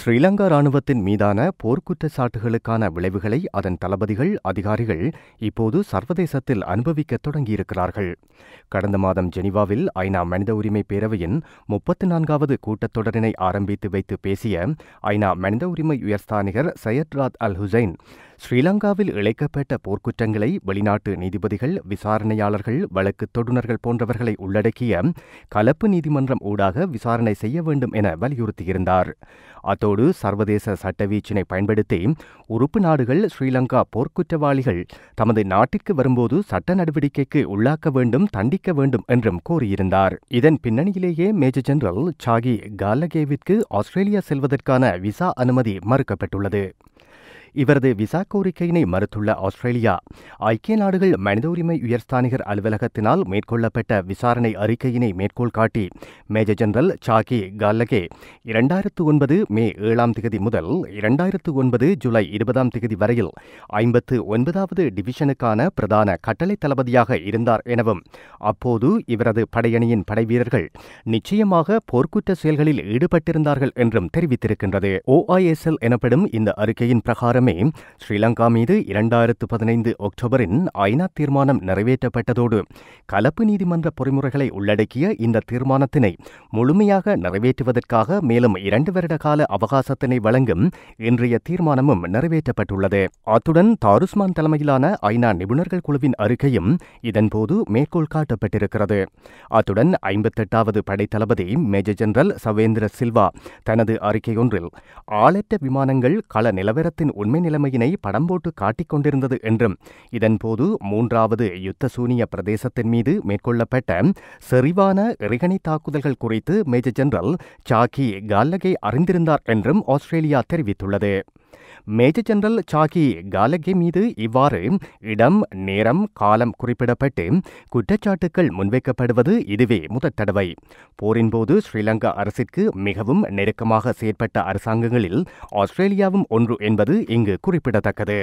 ஸ்ரீலங்கா ராணுவத்தின் மீதான போர்க்குற்றச்சாட்டுகளுக்கான விளைவுகளை அதன் தளபதிகள் அதிகாரிகள் இப்போது சர்வதேசத்தில் அனுபவிக்க தொடங்கியிருக்கிறார்கள் கடந்த மாதம் ஜெனீவாவில் ஐநா மனித உரிமை பேரவையின் முப்பத்தி நான்காவது கூட்டத்தொடரினை ஆரம்பித்து வைத்து பேசிய ஐநா மனித உரிமை உயர்ஸ்தானிகர் சையத்ராத் அல் ஹுசைன் ஸ்ரீலங்காவில் இழைக்கப்பட்ட போர்க்குற்றங்களை வெளிநாட்டு நீதிபதிகள் விசாரணையாளர்கள் வழக்கு தொடுநர்கள் போன்றவர்களை உள்ளடக்கிய கலப்பு நீதிமன்றம் ஊடாக விசாரணை செய்ய வேண்டும் என வலியுறுத்தியிருந்தார் அத்தோடு சர்வதேச சட்டவீச்சினை பயன்படுத்தி உறுப்பு நாடுகள் ஸ்ரீலங்கா போர்க்குற்றவாளிகள் தமது நாட்டிற்கு வரும்போது சட்ட நடவடிக்கைக்கு உள்ளாக்க வேண்டும் தண்டிக்க வேண்டும் என்றும் கோரியிருந்தார் இதன் பின்னணியிலேயே மேஜர் ஜெனரல் சாகி காலகேவிற்கு ஆஸ்திரேலியா செல்வதற்கான விசா அனுமதி மறுக்கப்பட்டுள்ளது இவரது விசா கோரிக்கையினை மறுத்துள்ள ஆஸ்திரேலியா ஐக்கிய நாடுகள் மனித உரிமை உயர்ஸ்தானிகர் அலுவலகத்தினால் மேற்கொள்ளப்பட்ட விசாரணை அறிக்கையினை மேற்கோள் காட்டி மேஜர் ஜெனரல் சாக்கி கால்லகே இரண்டாயிரத்து ஒன்பது மே ஏழாம் தேதி முதல் இரண்டாயிரத்து ஒன்பது ஜூலை இருபதாம் தேதி வரையில் ஐம்பத்து ஒன்பதாவது டிவிஷனுக்கான பிரதான கட்டளை தளபதியாக இருந்தார் எனவும் அப்போது இவரது படையணியின் படைவீரர்கள் நிச்சயமாக போர்க்குற்ற செயல்களில் ஈடுபட்டிருந்தார்கள் என்றும் தெரிவித்திருக்கின்றது ஓஐஎஸ்எல் எனப்படும் இந்த அறிக்கையின் பிரகாரம் வாரமே ஸ்ரீலங்கா மீது இரண்டாயிரத்து பதினைந்து அக்டோபரின் ஐநா தீர்மானம் நிறைவேற்றப்பட்டதோடு கலப்பு நீதிமன்ற பொறிமுறைகளை உள்ளடக்கிய இந்த தீர்மானத்தினை முழுமையாக நிறைவேற்றுவதற்காக மேலும் இரண்டு வருட கால அவகாசத்தினை வழங்கும் இன்றைய தீர்மானமும் நிறைவேற்றப்பட்டுள்ளது அத்துடன் தாருஸ்மான் தலைமையிலான ஐநா நிபுணர்கள் குழுவின் அறிக்கையும் இதன்போது மேற்கோள் காட்டப்பட்டிருக்கிறது அத்துடன் ஐம்பத்தெட்டாவது படைத்தளபதி மேஜர் ஜெனரல் சவேந்திர சில்வா தனது அறிக்கையொன்றில் ஆளற்ற விமானங்கள் கள நிலவரத்தின் உண்மை நிலைமையினை படம் போட்டு காட்டிக் கொண்டிருந்தது என்றும் இதன்போது மூன்றாவது யுத்த சூனிய பிரதேசத்தின் மீது மேற்கொள்ளப்பட்ட செறிவான எறிகணை தாக்குதல்கள் குறித்து மேஜர் ஜெனரல் சாக்கி கால்லகை அறிந்திருந்தார் என்றும் ஆஸ்திரேலியா தெரிவித்துள்ளது மேஜர் ஜெனரல் சாகி காலகே மீது இவ்வாறு இடம் நேரம் காலம் குறிப்பிடப்பட்டு குற்றச்சாட்டுக்கள் முன்வைக்கப்படுவது இதுவே முதல் தடவை போரின் போது ஸ்ரீலங்கா அரசிற்கு மிகவும் நெருக்கமாக செயற்பட்ட அரசாங்கங்களில் ஆஸ்திரேலியாவும் ஒன்று என்பது இங்கு குறிப்பிடத்தக்கது